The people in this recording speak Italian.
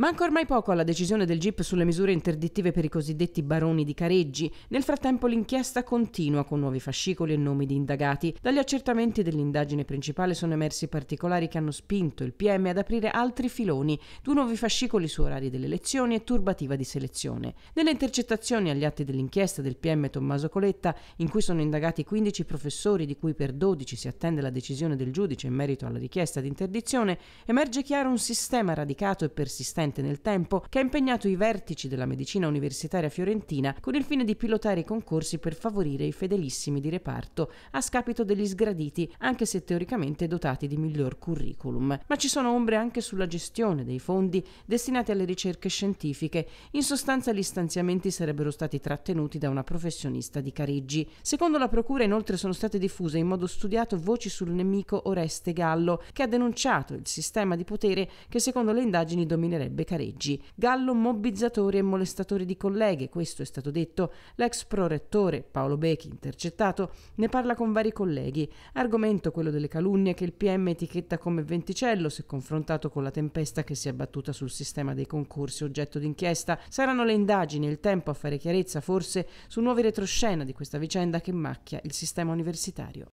Manca ormai poco alla decisione del GIP sulle misure interdittive per i cosiddetti baroni di Careggi. Nel frattempo l'inchiesta continua con nuovi fascicoli e nomi di indagati. Dagli accertamenti dell'indagine principale sono emersi particolari che hanno spinto il PM ad aprire altri filoni, due nuovi fascicoli su orari delle elezioni e turbativa di selezione. Nelle intercettazioni agli atti dell'inchiesta del PM Tommaso Coletta, in cui sono indagati 15 professori di cui per 12 si attende la decisione del giudice in merito alla richiesta di interdizione, emerge chiaro un sistema radicato e persistente persistente nel tempo che ha impegnato i vertici della medicina universitaria fiorentina con il fine di pilotare i concorsi per favorire i fedelissimi di reparto a scapito degli sgraditi, anche se teoricamente dotati di miglior curriculum. Ma ci sono ombre anche sulla gestione dei fondi destinati alle ricerche scientifiche. In sostanza gli stanziamenti sarebbero stati trattenuti da una professionista di Careggi. Secondo la procura inoltre sono state diffuse in modo studiato voci sul nemico Oreste Gallo, che ha denunciato il sistema di potere che secondo le indagini dominerebbe direbbe Careggi. Gallo mobbizzatore e molestatore di colleghe, questo è stato detto. L'ex prorettore Paolo Becchi, intercettato, ne parla con vari colleghi. Argomento quello delle calunnie che il PM etichetta come venticello se confrontato con la tempesta che si è abbattuta sul sistema dei concorsi oggetto d'inchiesta. Saranno le indagini e il tempo a fare chiarezza forse su nuovi retroscena di questa vicenda che macchia il sistema universitario.